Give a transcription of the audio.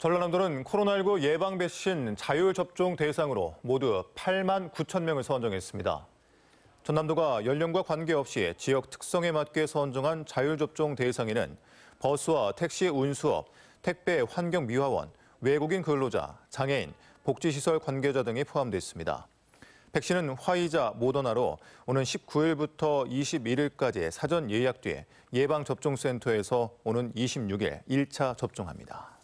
전라남도는 코로나19 예방 백신 자율 접종 대상으로 모두 8만 9천 명을 선정했습니다. 전남도가 연령과 관계없이 지역 특성에 맞게 선정한 자율 접종 대상에는 버스와 택시 운수업, 택배 환경 미화원, 외국인 근로자, 장애인, 복지시설 관계자 등이 포함됐습니다. 백신은 화이자, 모더나로 오는 19일부터 21일까지 사전 예약 뒤 예방접종센터에서 오는 26일 1차 접종합니다.